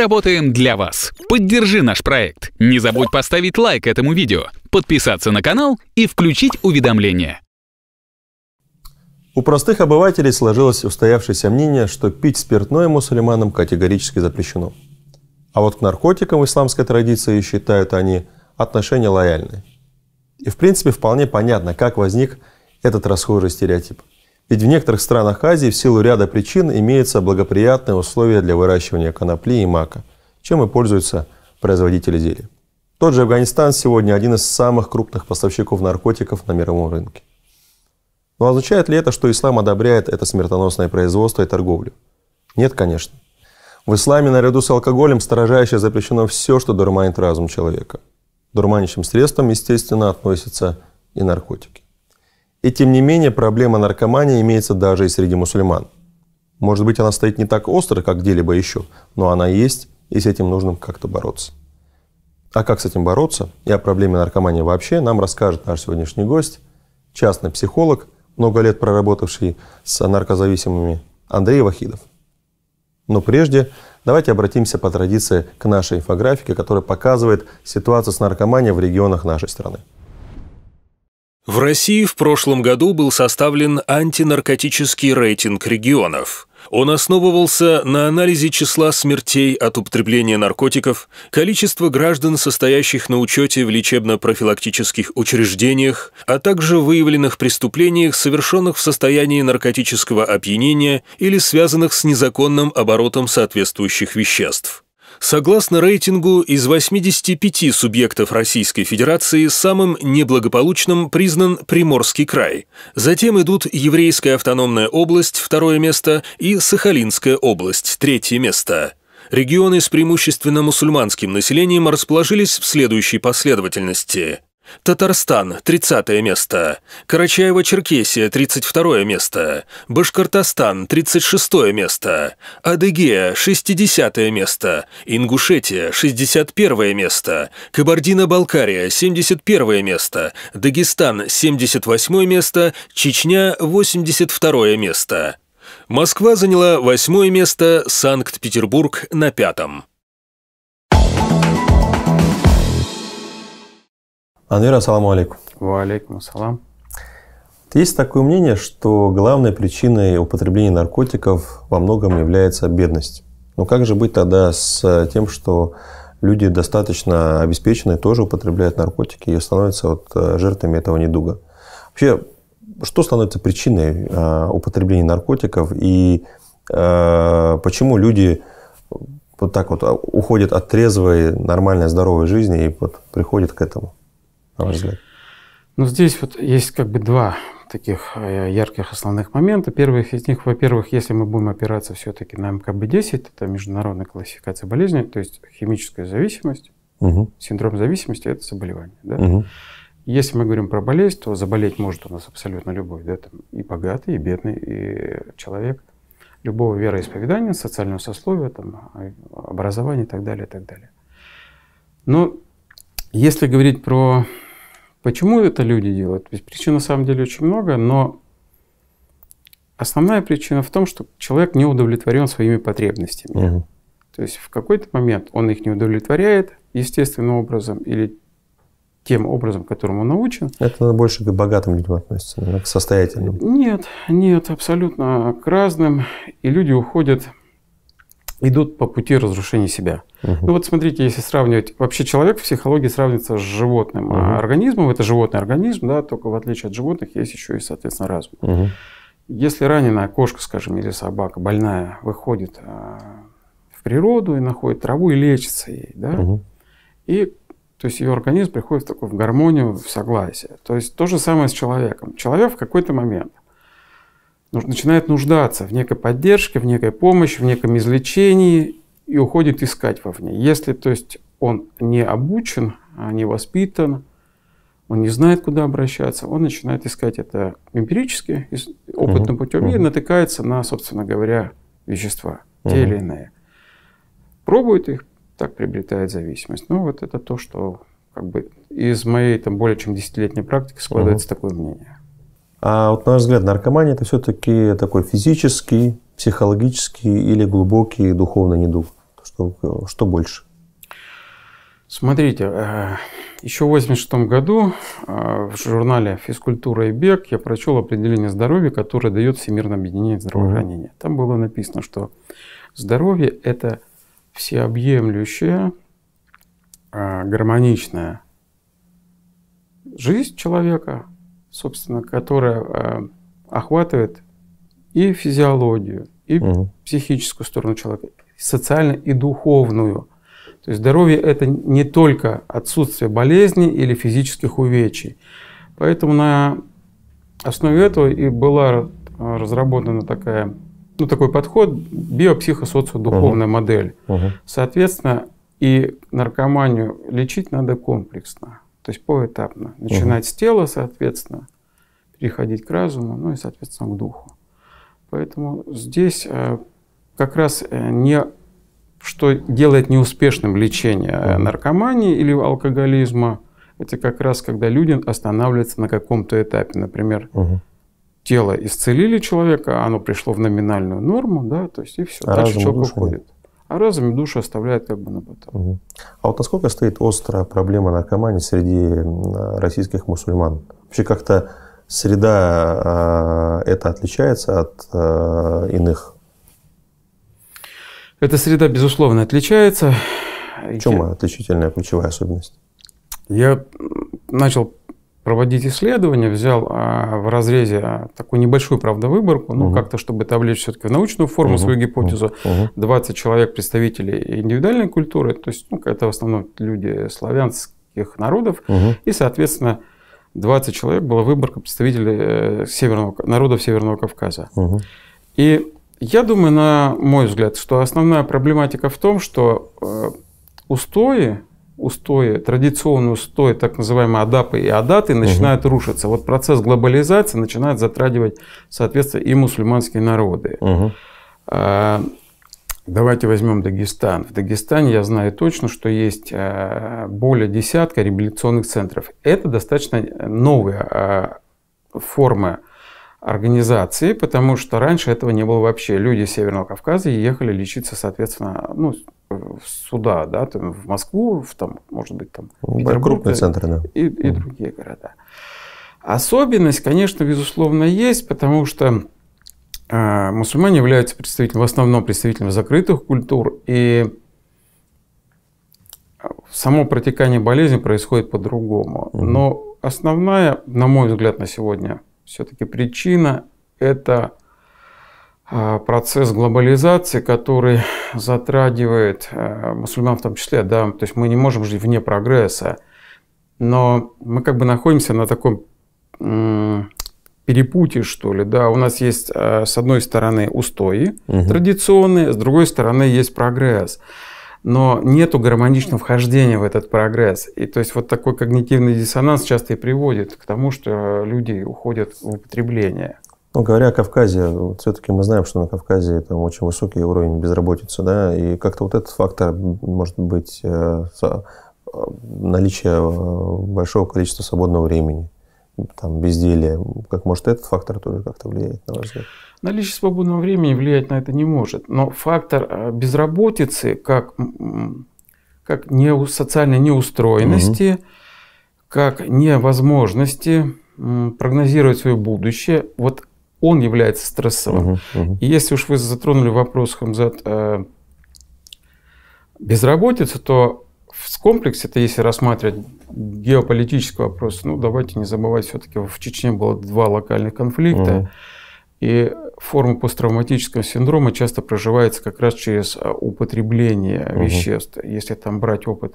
работаем для вас. Поддержи наш проект. Не забудь поставить лайк этому видео, подписаться на канал и включить уведомления. У простых обывателей сложилось устоявшееся мнение, что пить спиртное мусульманам категорически запрещено. А вот к наркотикам в исламской традиции считают они отношения лояльные. И в принципе вполне понятно, как возник этот расхожий стереотип. Ведь в некоторых странах Азии в силу ряда причин имеются благоприятные условия для выращивания конопли и мака, чем и пользуются производители зелий. Тот же Афганистан сегодня один из самых крупных поставщиков наркотиков на мировом рынке. Но означает ли это, что ислам одобряет это смертоносное производство и торговлю? Нет, конечно. В исламе наряду с алкоголем строжайше запрещено все, что дурманит разум человека. Дурманящим средством, естественно, относятся и наркотики. И тем не менее проблема наркомании имеется даже и среди мусульман. Может быть, она стоит не так остро, как где-либо еще, но она есть, и с этим нужно как-то бороться. А как с этим бороться и о проблеме наркомании вообще нам расскажет наш сегодняшний гость, частный психолог, много лет проработавший с наркозависимыми Андрей Вахидов. Но прежде давайте обратимся по традиции к нашей инфографике, которая показывает ситуацию с наркоманией в регионах нашей страны. В России в прошлом году был составлен антинаркотический рейтинг регионов. Он основывался на анализе числа смертей от употребления наркотиков, количества граждан, состоящих на учете в лечебно-профилактических учреждениях, а также выявленных преступлениях, совершенных в состоянии наркотического опьянения или связанных с незаконным оборотом соответствующих веществ. Согласно рейтингу, из 85 субъектов Российской Федерации самым неблагополучным признан Приморский край. Затем идут Еврейская автономная область, второе место, и Сахалинская область, третье место. Регионы с преимущественно мусульманским населением расположились в следующей последовательности. Татарстан – 30 место. Карачаево-Черкесия – 32 место. Башкортостан – 36 место. Адыгея – 60 место. Ингушетия – 61 место. Кабардино-Балкария – 71 место. Дагестан – 78 место. Чечня – 82 место. Москва заняла восьмое место, Санкт-Петербург – на пятом. Анвер, ассаламу алейкум. Ва алейкум ассалам. Есть такое мнение, что главной причиной употребления наркотиков во многом является бедность. Но как же быть тогда с тем, что люди достаточно обеспеченные тоже употребляют наркотики и становятся вот э, жертвами этого недуга? Вообще, что становится причиной э, употребления наркотиков и э, почему люди вот так вот а, уходят от трезвой, нормальной, здоровой жизни и вот приходят к этому? на ваш взгляд? Ну, здесь вот есть как бы два таких э, ярких основных момента. Первый из них, во-первых, если мы будем опираться все-таки на МКБ-10, это международная классификация болезней, то есть химическая зависимость, угу. синдром зависимости – это заболевание. Да? Угу. Если мы говорим про болезнь, то заболеть может у нас абсолютно любой, да, там и богатый, и бедный, и человек любого вероисповедания, социального сословия, там, а, образования и так далее, и так далее. Но если говорить про Почему это люди делают? Ведь причин на самом деле очень много, но основная причина в том, что человек не удовлетворен своими потребностями. Угу. То есть в какой-то момент он их не удовлетворяет естественным образом или тем образом, которому он научен. Это больше к богатым людям относится, к состоятельным. Нет, нет, абсолютно к разным. И люди уходят идут по пути разрушения себя. Угу. Ну вот смотрите, если сравнивать, вообще человек в психологии сравнится с животным угу. Uh организмом, это животный организм, да, только в отличие от животных есть еще и, соответственно, разум. Угу. Если раненая кошка, скажем, или собака больная выходит а, в природу и находит траву и лечится ей, да, угу. и то есть ее организм приходит в такую в гармонию, в согласие. То есть то же самое с человеком. Человек в какой-то момент начинает нуждаться в некой поддержке, в некой помощи, в неком излечении и уходит искать вовне. Если, то есть, он не обучен, а не воспитан, он не знает, куда обращаться, он начинает искать это эмпирически, опытным путем, uh и натыкается на, собственно говоря, вещества, uh те или иные. Пробует их, так приобретает зависимость. Ну, вот это то, что как бы из моей там более чем десятилетней практики складывается uh такое мнение. А вот, на наш взгляд, наркомания – это все-таки такой физический, психологический или глубокий духовный недуг? Что, э, что больше? Смотрите, э, еще в 86 году э, в журнале «Физкультура и бег» я прочел определение здоровья, которое дает Всемирное объединение здравоохранения. Там было написано, что здоровье – это всеобъемлющая, гармоничная жизнь человека, собственно, которая э, охватывает и физиологию, и угу. психическую сторону человека, и социальную и духовную. То есть здоровье это не только отсутствие болезней или физических увечий. Поэтому на основе этого и была э, разработана такая, ну, такой подход биопсихосоциодуховная угу. модель. Угу. Соответственно, и наркоманию лечить надо комплексно. То есть поэтапно. Начинать угу. с тела, соответственно, переходить к разуму, ну и, соответственно, к духу. Поэтому здесь э, как раз э, не что делает неуспешным лечение э, наркомании или алкоголизма, это как раз когда люди останавливаются на каком-то этапе. Например, угу. тело исцелили человека, а оно пришло в номинальную норму, да, то есть и все. А Дальше человек уходит. Нет. А разум и душу оставляет как бы на потом. Угу. А вот насколько стоит острая проблема наркомании среди российских мусульман? Вообще как-то среда э, это отличается от э, иных? Эта среда, безусловно, отличается. В чем Я... отличительная ключевая особенность? Я начал проводить исследования, взял а, в разрезе а, такую небольшую, правда, выборку, но угу. как-то, чтобы это облечь все-таки в научную форму, угу. свою гипотезу, угу. 20 человек представителей индивидуальной культуры, то есть ну, это в основном люди славянских народов, угу. и, соответственно, 20 человек была выборка представителей э, северного, народов Северного Кавказа. Угу. И я думаю, на мой взгляд, что основная проблематика в том, что э, устои устои, традиционные устои, так называемые адапы и адаты, начинают угу. рушиться. Вот процесс глобализации начинает затрагивать, соответственно, и мусульманские народы. Угу. давайте возьмем Дагестан. В Дагестане я знаю точно, что есть а, более десятка революционных центров. Это достаточно новая а, форма организации, потому что раньше этого не было вообще. Люди Северного Кавказа ехали лечиться, соответственно, ну, сюда, э, да, там, в Москву, в, там, может быть, там... Ну, да, крупные центры, да. И, и mm. другие города. Особенность, конечно, безусловно, есть, потому что э, мусульмане являются представителем, в основном представителем закрытых культур, и само протекание болезни происходит по-другому. Mm. Но основная, на мой взгляд, на сегодня – все-таки причина – это а, процесс глобализации, который затрагивает а, мусульман в том числе. Да? То есть мы не можем жить вне прогресса. Но мы как бы находимся на таком перепуте что ли. Да? У нас есть, а, с одной стороны, устои угу. традиционные, с другой стороны, есть прогресс но нету гармоничного вхождения в этот прогресс. И то есть вот такой когнитивный диссонанс часто и приводит к тому, что люди уходят в употребление. Ну, говоря о Кавказе, вот все-таки мы знаем, что на Кавказе там очень высокий уровень безработицы, да, и как-то вот этот фактор, может быть, э, э, наличие э, большого количества свободного времени, там, безделия, как может этот фактор тоже как-то влияет, на ваш взгляд? Наличие свободного времени влиять на это не может, но фактор э, безработицы, как, как не, социальной неустроенности, угу. как невозможности прогнозировать свое будущее, вот он является стрессовым. Угу, угу. И если уж вы затронули вопрос, Хамзат, э, безработицы, то в комплексе, это если рассматривать геополитический вопрос, ну давайте не забывать, все-таки в Чечне было два локальных конфликта. Угу. И форма посттравматического синдрома часто проживается как раз через а, употребление угу. веществ. Если там брать опыт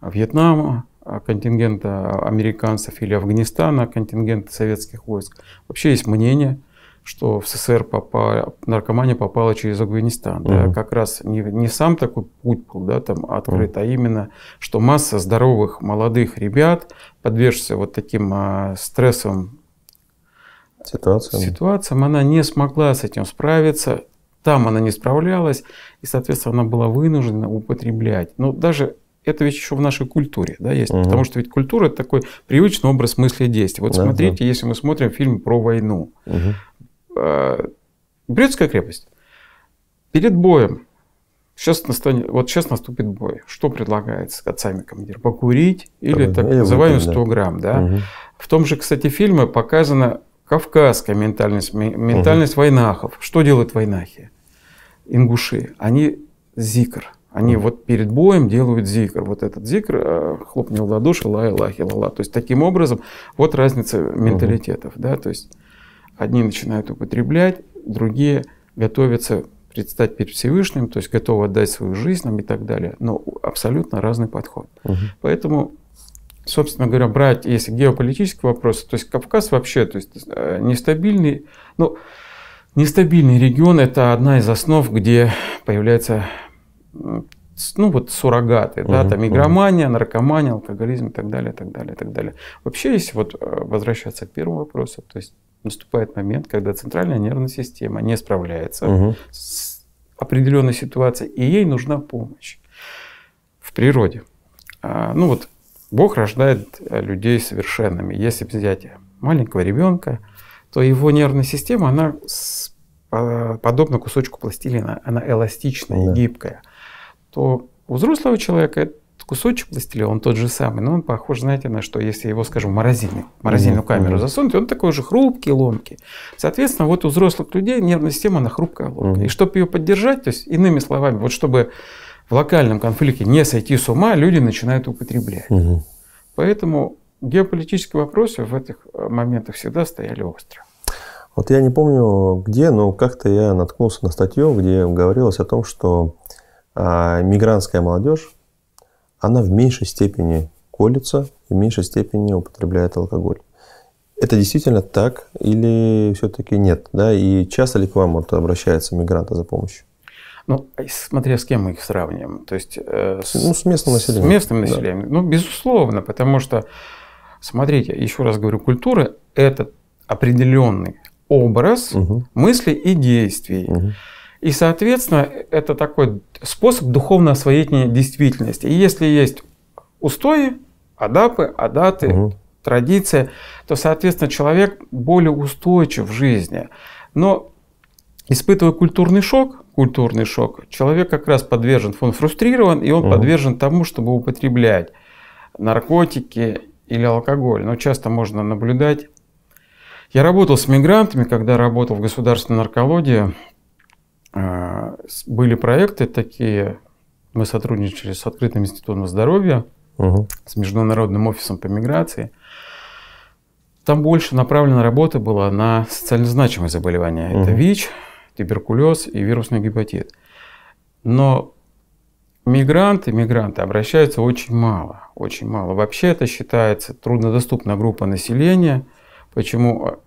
Вьетнама, а, контингента а, американцев или Афганистана, контингента советских войск, вообще есть мнение, что в СССР попала, наркомания попала через Афганистан. Угу. Да, как раз не, не сам такой путь был да, там открыт, угу. а именно, что масса здоровых молодых ребят подвержена вот таким а, стрессам ситуациям. ситуациям. Она не смогла с этим справиться, там она не справлялась, и, соответственно, она была вынуждена употреблять. Но ну, даже это ведь еще в нашей культуре, да, есть, угу. потому что ведь культура это такой привычный образ мысли и действий. Вот да, смотрите, да. если мы смотрим фильм про войну, угу. А, Брестская крепость. Перед боем, сейчас настанет, вот сейчас наступит бой, что предлагается отцами командир? Покурить или так, так называемый 100 грамм, да? Угу. В том же, кстати, фильме показано Кавказская ментальность, ментальность угу. войнахов. Что делают войнахи? Ингуши. Они зикр. Они угу. вот перед боем делают зикр. Вот этот зикр э, хлопнул в ладоши, лай, лахи, лала. То есть таким образом вот разница менталитетов. Угу. Да? То есть одни начинают употреблять, другие готовятся предстать перед Всевышним, то есть готовы отдать свою жизнь нам и так далее. Но абсолютно разный подход. Угу. Поэтому собственно говоря, брать, если геополитические вопросы, то есть Кавказ вообще, то есть э, нестабильный, ну, нестабильный регион – это одна из основ, где появляется ну вот суррогаты, угу, да, там игромания, угу. наркомания, алкоголизм и так далее, и так далее, и так далее. Вообще, если вот э, возвращаться к первому вопросу, то есть наступает момент, когда центральная нервная система не справляется угу. с определенной ситуацией, и ей нужна помощь в природе. А, ну вот Бог рождает э, людей совершенными. Если взять маленького ребенка, то его нервная система, она э, подобно кусочку пластилина, она эластичная да. гибкая. То у взрослого человека этот кусочек пластилина, он тот же самый, но он похож, знаете, на что, если его, скажем, в морозильник, морозильную mm-hmm. камеру засунуть, он такой же хрупкий, ломкий. Соответственно, вот у взрослых людей нервная система, она хрупкая, ломкая. mm И чтобы ее поддержать, то есть, иными словами, вот чтобы в локальном конфликте не сойти с ума, люди начинают употреблять. Угу. Поэтому геополитические вопросы в этих э, моментах всегда стояли остро. Вот я не помню где, но как-то я наткнулся на статью, где говорилось о том, что а, мигрантская молодежь, она в меньшей степени колется, в меньшей степени употребляет алкоголь. Это действительно так или все-таки нет? Да? И часто ли к вам вот обращаются мигранты за помощью? Ну, а смотря с кем мы их сравним. То есть, э, с, ну, с местным населением. С местным населением. Да. Ну, безусловно, потому что, смотрите, еще раз говорю, культура – это определенный образ угу. мыслей и действий. Угу. И, соответственно, это такой способ духовно освоения действительности. И если есть устои, адапы, адаты, угу. традиции, то, соответственно, человек более устойчив в жизни. Но Испытывая культурный шок, культурный шок, человек как раз подвержен, он фрустрирован, и он угу. подвержен тому, чтобы употреблять наркотики или алкоголь. Но часто можно наблюдать. Я работал с мигрантами, когда работал в государственной наркологии. А, были проекты такие. Мы сотрудничали с Открытым институтом здоровья, угу. с Международным офисом по миграции. Там больше направлена работа была на социально значимые заболевания. Угу. Это ВИЧ, туберкулез и вирусный гепатит. Но мигранты, мигранты обращаются очень мало, очень мало. Вообще это считается труднодоступная группа населения, почему а,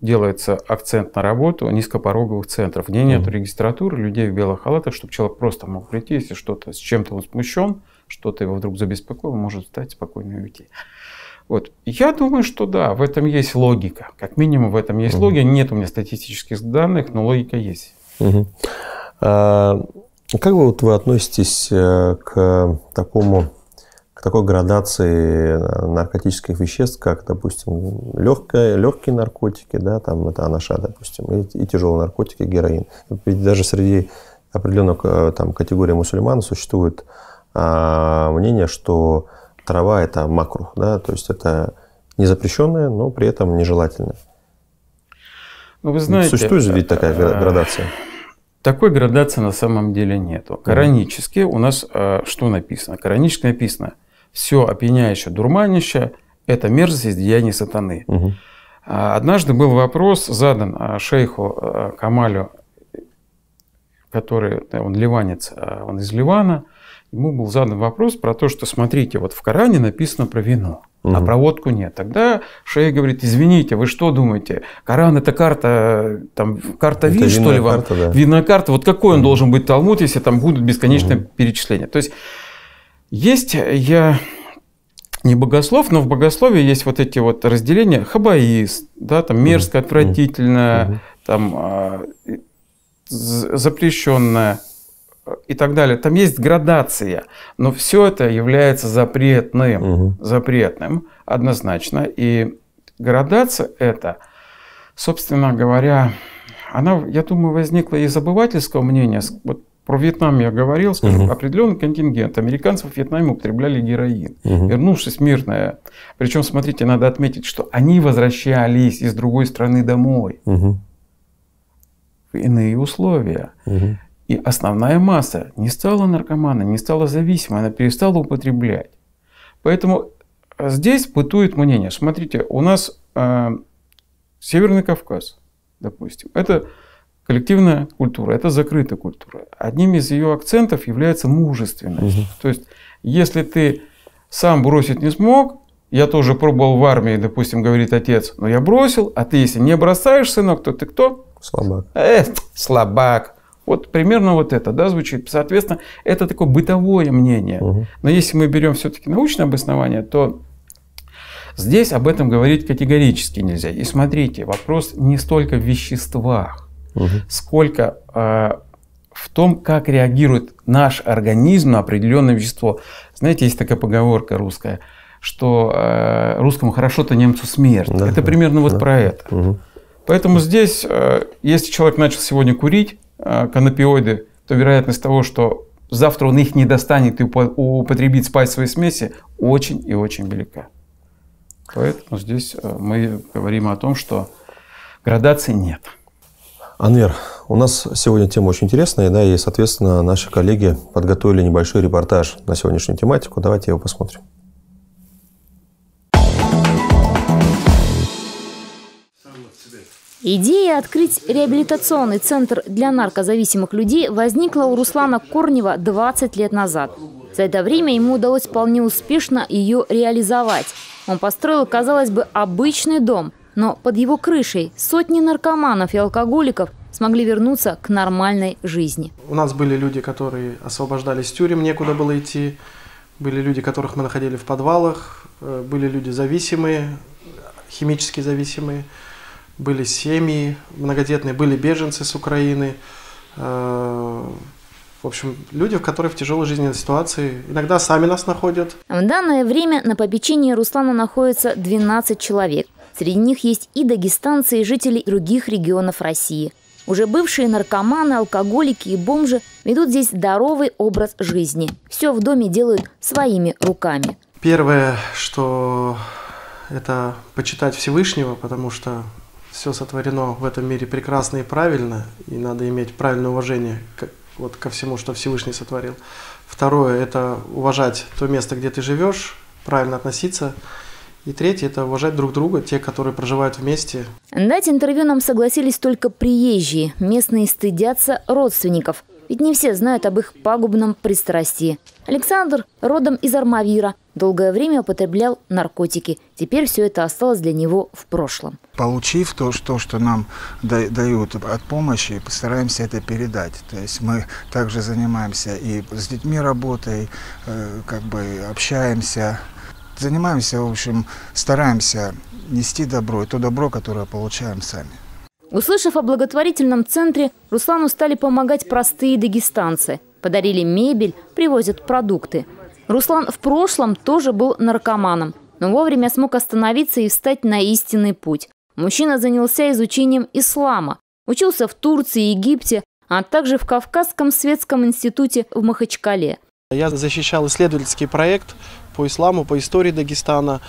делается акцент на работу низкопороговых центров, где нет регистратуры, людей в белых халатах, чтобы человек просто мог прийти, если что-то с чем-то он смущен, что-то его вдруг забеспокоило, может встать спокойно и уйти. Вот. Я думаю, что да, в этом есть логика. Как минимум в этом есть угу. логика. Нет у меня статистических данных, но логика есть. Угу. А, как вы, вот, вы относитесь э, к такому к такой градации э, наркотических веществ, как, допустим, легкая, легкие наркотики, да, там это анаша, допустим, и, и тяжелые наркотики, героин. Ведь даже среди определенных э, там, категорий мусульман существует а, мнение, что трава – это макрух, да, то есть это незапрещенное, но при этом нежелательное. Ну, вы знаете, Существует же ведь э, такая градация? Такой градации на самом деле нету. Коранически у нас э, что написано? Коранически написано «все опьяняющее, дурманище – это мерзость деяний сатаны». Угу. Однажды был вопрос задан э, шейху э, Камалю, который, он ливанец, он из Ливана – ему был задан вопрос про то, что смотрите, вот в Коране написано про вино, угу. а про водку нет. Тогда шейх говорит, извините, вы что думаете, Коран это карта, там, карта вин, что ли вам? Карта, да. Винокарта, вот какой угу. он должен быть Талмуд, если там будут бесконечные угу. перечисления? То есть есть я не богослов, но в богословии есть вот эти вот разделения хабаист, да, там мерзко, отвратительно, угу. там а, запрещенное, и так далее. Там есть градация, но все это является запретным, угу. запретным однозначно. И градация это, собственно говоря, она, я думаю, возникла из обывательского мнения. Вот про Вьетнам я говорил, скажем, угу. определенный контингент американцев в Вьетнаме употребляли героин, угу. вернувшись мирное. Причем, смотрите, надо отметить, что они возвращались из другой страны домой. Угу. В иные условия. Угу. И основная масса не стала наркоманом, не стала зависимой, она перестала употреблять. Поэтому э, здесь бытует мнение. Смотрите, у нас э, Северный Кавказ, допустим, это коллективная культура, это закрытая культура. Одним из ее акцентов является мужественность. Угу. То есть, если ты сам бросить не смог, я тоже пробовал в армии, допустим, говорит отец, но я бросил, а ты если не бросаешь, сынок, то ты кто? Слабак. Э, слабак. Вот примерно вот это, да, звучит. Соответственно, это такое бытовое мнение. Угу. Но если мы берем все-таки научное обоснование, то здесь об этом говорить категорически нельзя. И смотрите, вопрос не столько в веществах, угу. сколько э, в том, как реагирует наш организм на определенное вещество. Знаете, есть такая поговорка русская, что э, русскому хорошо, то немцу смерть. Да, это примерно да, вот да. про это. Угу. Поэтому здесь, э, если человек начал сегодня курить э, канапиоиды, то вероятность того, что завтра он их не достанет и употребит спать в своей смеси, очень и очень велика. Поэтому здесь э, мы говорим о том, что градации нет. Анвер, у нас сегодня тема очень интересная, да, и, соответственно, наши коллеги подготовили небольшой репортаж на сегодняшнюю тематику. Давайте его посмотрим. Идея открыть реабилитационный центр для наркозависимых людей возникла у Руслана Корнева 20 лет назад. За это время ему удалось вполне успешно ее реализовать. Он построил, казалось бы, обычный дом, но под его крышей сотни наркоманов и алкоголиков смогли вернуться к нормальной жизни. У нас были люди, которые освобождались из тюрем, некуда было идти. Были люди, которых мы находили в подвалах. Э, были люди зависимые, химически зависимые были семьи многодетные, были беженцы с Украины. Э, в общем, люди, которые в тяжелой жизненной ситуации, иногда сами нас находят. В данное время на попечении Руслана находится 12 человек. Среди них есть и дагестанцы, и жители других регионов России. Уже бывшие наркоманы, алкоголики и бомжи ведут здесь здоровый образ жизни. Все в доме делают своими руками. Первое, что это почитать Всевышнего, потому что все сотворено в этом мире прекрасно и правильно, и надо иметь правильное уважение к, вот, ко всему, что Всевышний сотворил. Второе – это уважать то место, где ты живешь, правильно относиться. И третье – это уважать друг друга, те, которые проживают вместе. Дать интервью нам согласились только приезжие. Местные стыдятся родственников. Ведь не все знают об их пагубном пристрастии. Александр родом из Армавира – Долгое время употреблял наркотики. Теперь все это осталось для него в прошлом. Получив то, что, что нам дают от помощи, постараемся это передать. То есть мы также занимаемся и с детьми работой, э, как бы общаемся, занимаемся, в общем, стараемся нести добро, и то добро, которое получаем сами. Услышав о благотворительном центре, Руслану стали помогать простые дагестанцы. Подарили мебель, привозят продукты. Руслан в прошлом тоже был наркоманом, но вовремя смог остановиться и встать на истинный путь. Мужчина занялся изучением ислама, учился в Турции, Египте, а также в Кавказском светском институте в Махачкале. Я защищал исследовательский проект по исламу, по истории Дагестана.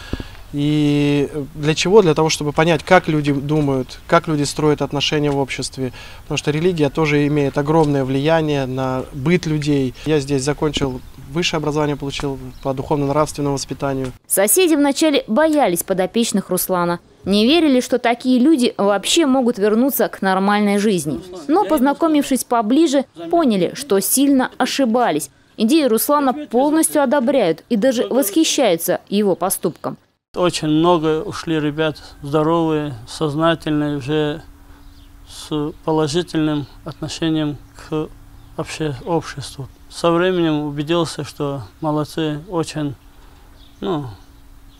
И для чего? Для того, чтобы понять, как люди думают, как люди строят отношения в обществе. Потому что религия тоже имеет огромное влияние на быт людей. Я здесь закончил высшее образование получил по духовно-нравственному воспитанию. Соседи вначале боялись подопечных Руслана. Не верили, что такие люди вообще могут вернуться к нормальной жизни. Но, познакомившись поближе, поняли, что сильно ошибались. Идеи Руслана полностью одобряют и даже восхищаются его поступком. Очень много ушли ребят здоровые, сознательные, уже с положительным отношением к вообще обществу со временем убедился, что молодцы очень, ну,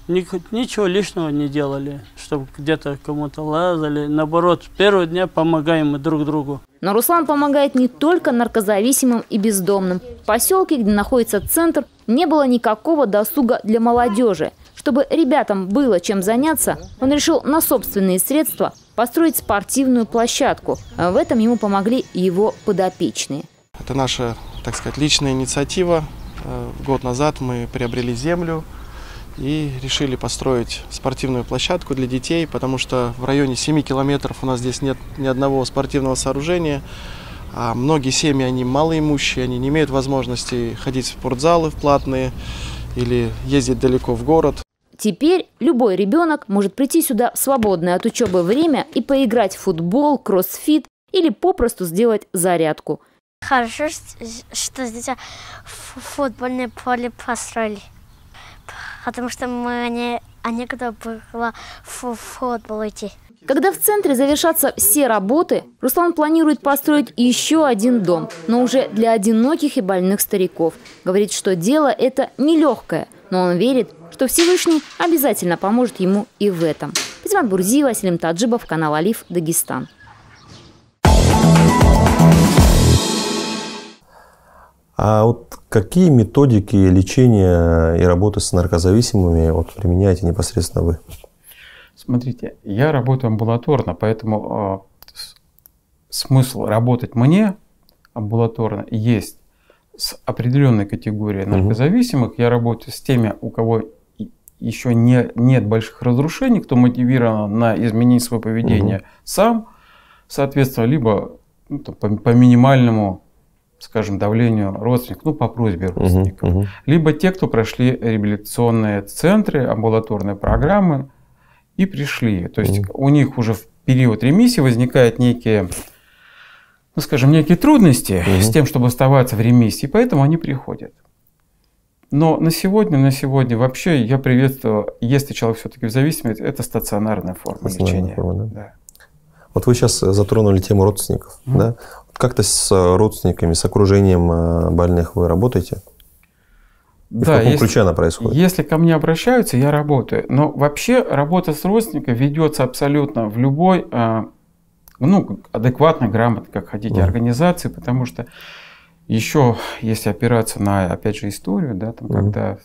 ничего лишнего не делали, чтобы где-то кому-то лазали. Наоборот, первого дня помогаем мы друг другу. Но Руслан помогает не только наркозависимым и бездомным. В поселке, где находится центр, не было никакого досуга для молодежи. Чтобы ребятам было чем заняться, он решил на собственные средства построить спортивную площадку. В этом ему помогли его подопечные. Это наша так сказать, личная инициатива. Э, год назад мы приобрели землю и решили построить спортивную площадку для детей, потому что в районе 7 километров у нас здесь нет ни одного спортивного сооружения. А многие семьи, они малоимущие, они не имеют возможности ходить в спортзалы в платные или ездить далеко в город. Теперь любой ребенок может прийти сюда в свободное от учебы время и поиграть в футбол, кроссфит или попросту сделать зарядку – Хорошо, что здесь футбольное поле построили. Потому что мы не, а некуда было в футбол идти. Когда в центре завершатся все работы, Руслан планирует построить еще один дом, но уже для одиноких и больных стариков. Говорит, что дело это нелегкое, но он верит, что Всевышний обязательно поможет ему и в этом. Патимат Селим Василим Таджибов, канал Алиф, Дагестан. А вот какие методики лечения и работы с наркозависимыми вот, применяете непосредственно вы? Смотрите, я работаю амбулаторно, поэтому э, смысл работать мне амбулаторно есть с определенной категорией наркозависимых. Угу. Я работаю с теми, у кого еще не, нет больших разрушений, кто мотивирован на изменение своего поведения угу. сам, соответственно, либо ну, там, по, по минимальному скажем, давлению родственников, ну, по просьбе родственников. Угу, угу. Либо те, кто прошли реабилитационные центры, амбулаторные программы и пришли. То есть угу. у них уже в период ремиссии возникают некие, ну, скажем, некие трудности угу. с тем, чтобы оставаться в ремиссии, поэтому они приходят. Но на сегодня, на сегодня вообще я приветствую, если человек все-таки в зависимости, это стационарная форма стационарная лечения. Форма, да? Да. Вот вы сейчас затронули тему родственников. Mm-hmm. Да? Как-то с э, родственниками, с окружением э, больных вы работаете? И да, в каком если, ключе она происходит? Если ко мне обращаются, я работаю. Но вообще работа с родственниками ведется абсолютно в любой, э, ну, адекватно, грамотно, как хотите, организации, потому что еще, если опираться на, опять же, историю, да, там, mm. когда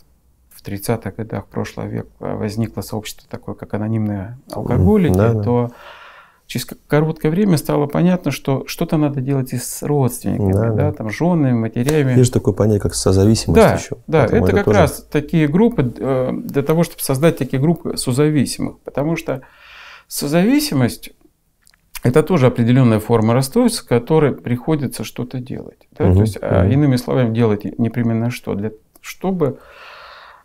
в 30-х годах прошлого века возникло сообщество такое, как анонимные алкоголики, mm. да, то через короткое время стало понятно, что что-то надо делать и с родственниками, да, да, там женами, матерями. Есть такое понятие, как созависимость да, еще. Да, это, это как тоже... раз такие группы, э, для того, чтобы создать такие группы созависимых, потому что созависимость – это тоже определенная форма расстройства, которой приходится что-то делать. Да? Угу, То есть, угу. иными словами, делать непременно что? Для, чтобы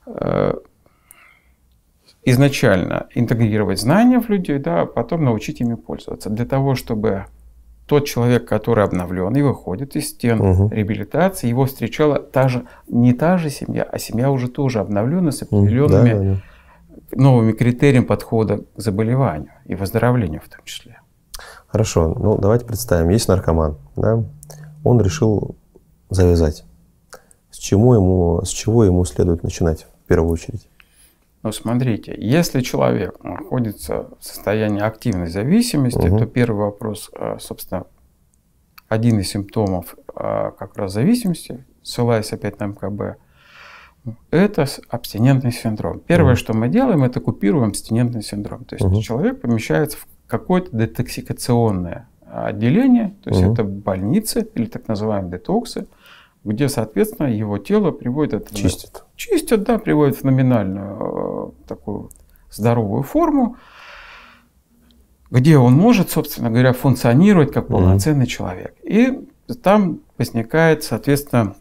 э, изначально интегрировать знания в людей, да, а потом научить ими пользоваться. Для того, чтобы тот человек, который обновлен и выходит из стен угу. реабилитации, его встречала та же, не та же семья, а семья уже тоже обновлена с определенными да, да, да. новыми критериями подхода к заболеванию и выздоровлению в том числе. Хорошо, ну давайте представим, есть наркоман, да? он решил завязать. С, чему ему, с чего ему следует начинать в первую очередь? Но ну, смотрите, если человек находится в состоянии активной зависимости, угу. то первый вопрос, э, собственно, один из симптомов э, как раз зависимости, ссылаясь опять на МКБ, это абстинентный синдром. Первое, угу. что мы делаем, это купируем абстинентный синдром. То есть угу. человек помещается в какое-то детоксикационное э, отделение, то есть угу. это больницы или так называемые детоксы, где, соответственно, его тело приводит это чистит чистят, да, приводят в номинальную э, такую здоровую форму, где он может, собственно говоря, функционировать как полноценный mm человек. И там возникает, соответственно,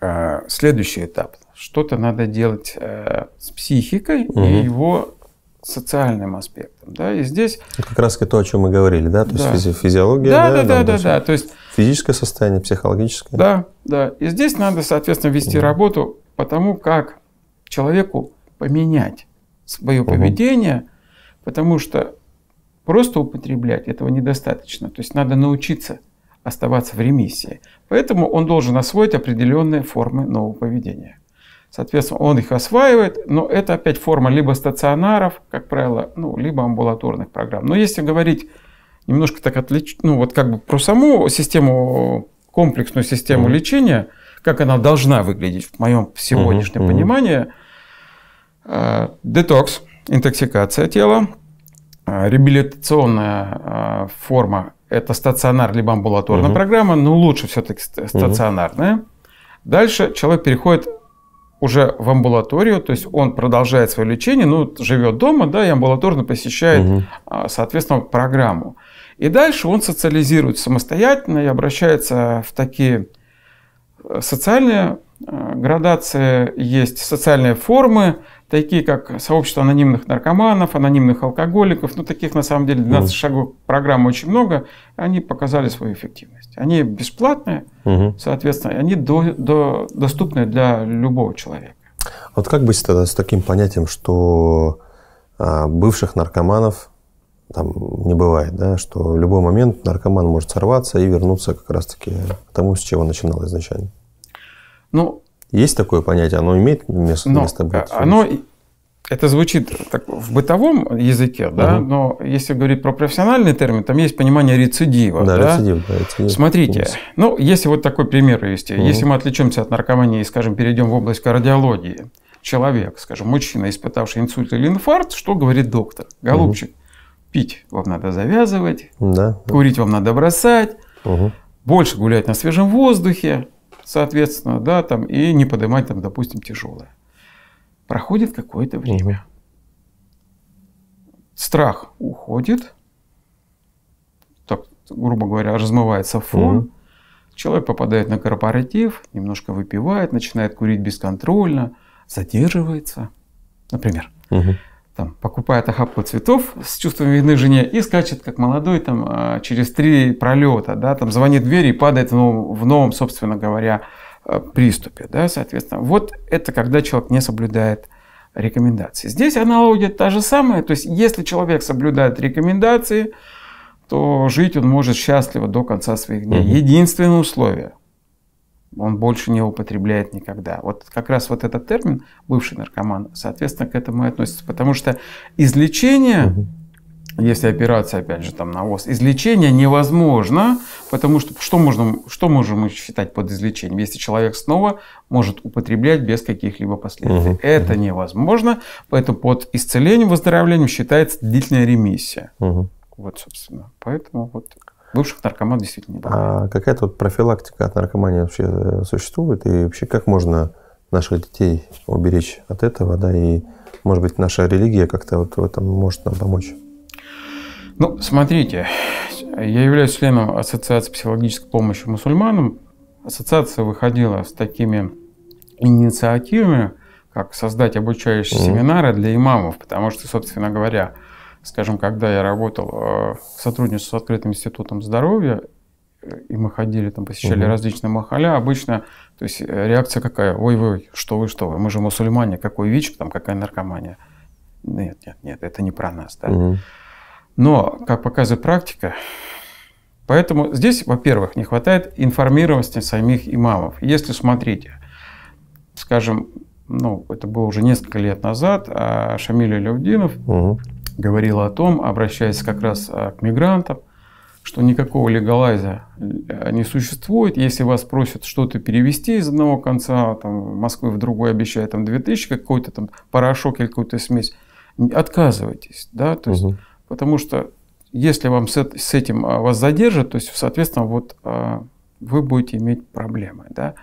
э, следующий этап. Что-то надо делать э, с психикой mm-hmm. и его социальным аспектом. Да? И здесь... как раз то, о чем мы говорили, да? То да. есть физиология, да, да, да, да, да, То есть... Физическое состояние, психологическое. Да, да. И здесь надо, соответственно, вести mm работу потому как человеку поменять свое угу. поведение, потому что просто употреблять этого недостаточно. То есть надо научиться оставаться в ремиссии. Поэтому он должен освоить определенные формы нового поведения. Соответственно, он их осваивает, но это опять форма либо стационаров, как правило, ну, либо амбулаторных программ. Но если говорить немножко так отлич... ну вот как бы про саму систему, комплексную систему mm-hmm. лечения – как она должна выглядеть в моем сегодняшнем угу, понимании. Угу. Детокс, интоксикация тела, а, реабилитационная а, форма – это стационар либо амбулаторная угу. программа, но лучше все-таки стационарная. Угу. Дальше человек переходит уже в амбулаторию, то есть он продолжает свое лечение, ну, живет дома, да, и амбулаторно посещает, угу. соответственно, программу. И дальше он социализируется самостоятельно и обращается в такие социальная э, градация, есть социальные формы, такие как сообщество анонимных наркоманов, анонимных алкоголиков. Ну, таких на самом деле 12 угу. шагов программы очень много. Они показали свою эффективность. Они бесплатные, угу. соответственно, они до, до, доступны для любого человека. А вот как быть тогда с таким понятием, что а, бывших наркоманов там не бывает, да, что в любой момент наркоман может сорваться и вернуться как раз-таки к тому, с чего начинал изначально. Ну, есть такое понятие, оно имеет место, но место быть? А, оно, это звучит так, в бытовом языке, да, угу. но если говорить про профессиональный термин, там есть понимание рецидива. Да, да? рецидив, да, рецидив. Смотрите, есть. ну, если вот такой пример вести, угу. если мы отвлечемся от наркомании и, скажем, перейдем в область кардиологии, человек, скажем, мужчина, испытавший инсульт или инфаркт, что говорит доктор? Голубчик, угу пить вам надо завязывать, да. курить вам надо бросать, угу. больше гулять на свежем воздухе, соответственно, да, там, и не поднимать, там, допустим, тяжелое. Проходит какое-то время. Страх уходит, так, грубо говоря, размывается фон. Угу. Человек попадает на корпоратив, немножко выпивает, начинает курить бесконтрольно, задерживается, например. Угу там, покупает охапку цветов с чувством вины жене и скачет, как молодой, там, а, через три пролета, да, там, звонит в дверь и падает в в новом собственно говоря, э, приступе, да, соответственно. Вот это когда человек не соблюдает рекомендации. Здесь аналогия та же самая, то есть если человек соблюдает рекомендации, то жить он может счастливо до конца своих дней. Единственное условие – он больше не употребляет никогда. Вот как раз вот этот термин «бывший наркоман», соответственно, к этому и относится. Потому что излечение, угу. если операция, опять же, там на ВОЗ, излечение невозможно, потому что что, можно, что можем мы считать под излечением? Если человек снова может употреблять без каких-либо последствий. Угу. Это угу. невозможно, поэтому под исцелением, выздоровлением считается длительная ремиссия. Угу. Вот, собственно. Поэтому вот Бывших наркоманов действительно не было. А какая-то вот профилактика от наркомании вообще э, существует? И вообще как можно наших детей уберечь от этого, да, и, может быть, наша религия как-то вот в этом может нам помочь? Ну, смотрите, я являюсь членом Ассоциации психологической помощи мусульманам. Ассоциация выходила с такими инициативами, как создать обучающие mm-hmm. семинары для имамов, потому что, собственно говоря, скажем, когда я работал, э, сотрудничал с открытым институтом здоровья, э, и мы ходили, там, посещали угу. различные махаля, обычно, то есть э, реакция какая, ой-ой, что вы, что вы, мы же мусульмане, какой ВИЧ, там, какая наркомания. Нет, нет, нет, это не про нас, да. Угу. Но, как показывает практика, поэтому здесь, во-первых, не хватает информированности самих имамов. Если смотрите, скажем, ну, это было уже несколько лет назад, а Шамиль Алевдинов угу говорила о том, обращаясь как раз а, к мигрантам, что никакого легалайза э, не существует. Если вас просят что-то перевести из одного конца там, Москвы в другой, обещая там 2000 какой-то там порошок или какую-то смесь, отказывайтесь. Да? То угу. есть, потому что если вам с, с этим а, вас задержат, то есть, соответственно, вот а, вы будете иметь проблемы. Да?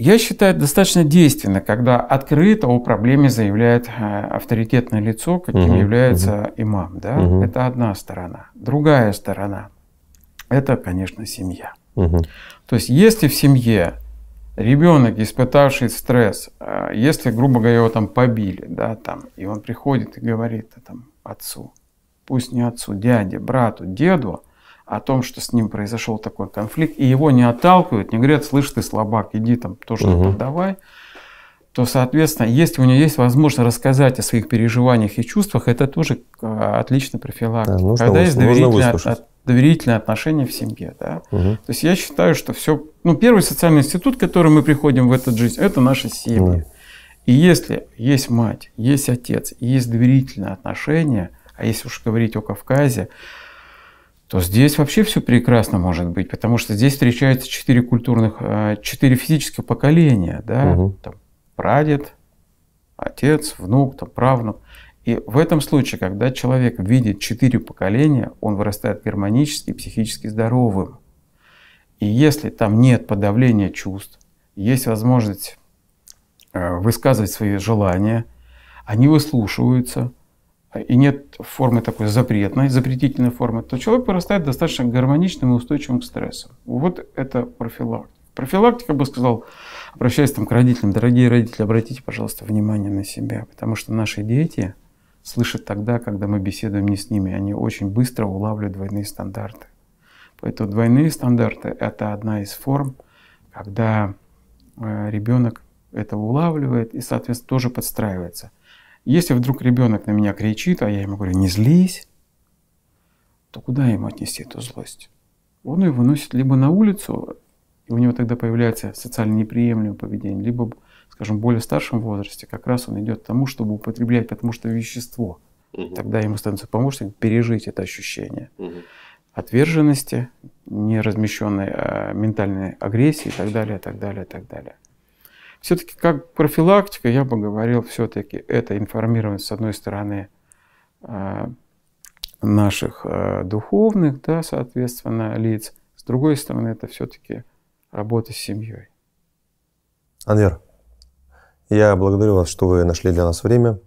я считаю, достаточно действенно, когда открыто о проблеме заявляет э, авторитетное лицо, каким угу, является угу. имам. Да? Угу. Это одна сторона. Другая сторона – это, конечно, семья. Угу. То есть, если в семье ребенок, испытавший стресс, э, если, грубо говоря, его там побили, да, там, и он приходит и говорит там, отцу, пусть не отцу, дяде, брату, деду – о том, что с ним произошел такой конфликт, и его не отталкивают, не говорят, слышь, ты слабак, иди там то, что угу. давай, то, соответственно, если у нее есть возможность рассказать о своих переживаниях и чувствах, это тоже а, отличный профилактика. Да, нужно Когда есть доверительное, от, доверительное отношение в семье. Да? Угу. То есть я считаю, что все... Ну, первый социальный институт, в который мы приходим в этот жизнь, это наша семья Да. И если есть мать, есть отец, есть доверительное отношение, а если уж говорить о Кавказе, то здесь вообще все прекрасно может быть, потому что здесь встречаются четыре культурных, э, четыре физических поколения, да, угу. там прадед, отец, внук, там правнук. И в этом случае, когда человек видит четыре поколения, он вырастает гармонически, психически здоровым. И если там нет подавления чувств, есть возможность э, высказывать свои желания, они выслушиваются – и нет формы такой запретной, запретительной формы, то человек вырастает достаточно гармоничным и устойчивым к стрессам. Вот это профилактика. Профилактика, бы сказал, обращаясь там к родителям, дорогие родители, обратите, пожалуйста, внимание на себя, потому что наши дети слышат тогда, когда мы беседуем не с ними, они очень быстро улавливают двойные стандарты. Поэтому двойные стандарты – это одна из форм, когда э, ребенок это улавливает и, соответственно, тоже подстраивается – если вдруг ребенок на меня кричит, а я ему говорю, не злись, то куда ему отнести эту злость? Он ее выносит либо на улицу, и у него тогда появляется социально неприемлемое поведение, либо, скажем, в более старшем возрасте как раз он идет к тому, чтобы употреблять, потому что вещество. Угу. Тогда ему становится помощник пережить это ощущение угу. отверженности, не размещенной а, ментальной агрессии и так далее, и так далее, и так далее. Все-таки как профилактика, я бы говорил, все-таки это информирование с одной стороны, э, наших э, духовных, да, соответственно, лиц. С другой стороны, это все-таки работа с семьей. Анвер, я благодарю вас, что вы нашли для нас время.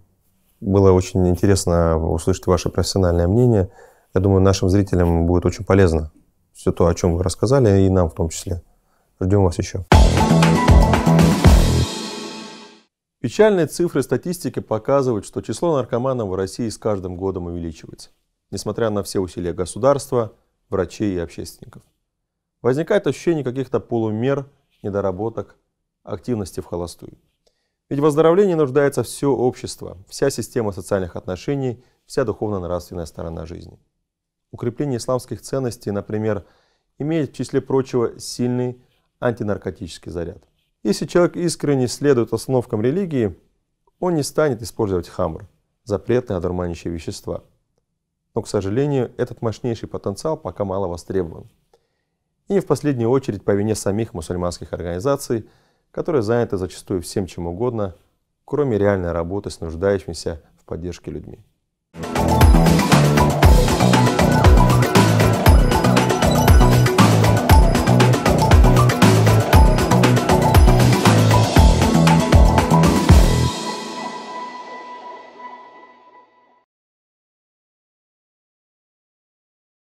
Было очень интересно услышать ваше профессиональное мнение. Я думаю, нашим зрителям будет очень полезно все то, о чем вы рассказали, и нам в том числе. Ждем вас еще. thank you Печальные цифры статистики показывают, что число наркоманов в России с каждым годом увеличивается, несмотря на все усилия государства, врачей и общественников. Возникает ощущение каких-то полумер, недоработок, активности в холостую. Ведь в выздоровлении нуждается все общество, вся система социальных отношений, вся духовно-нравственная сторона жизни. Укрепление исламских ценностей, например, имеет в числе прочего сильный антинаркотический заряд – если человек искренне следует основкам религии, он не станет использовать хамр, запретные одурманящие вещества. Но, к сожалению, этот мощнейший потенциал пока мало востребован. И не в последнюю очередь по вине самих мусульманских организаций, которые заняты зачастую всем чем угодно, кроме реальной работы с нуждающимися в поддержке людьми.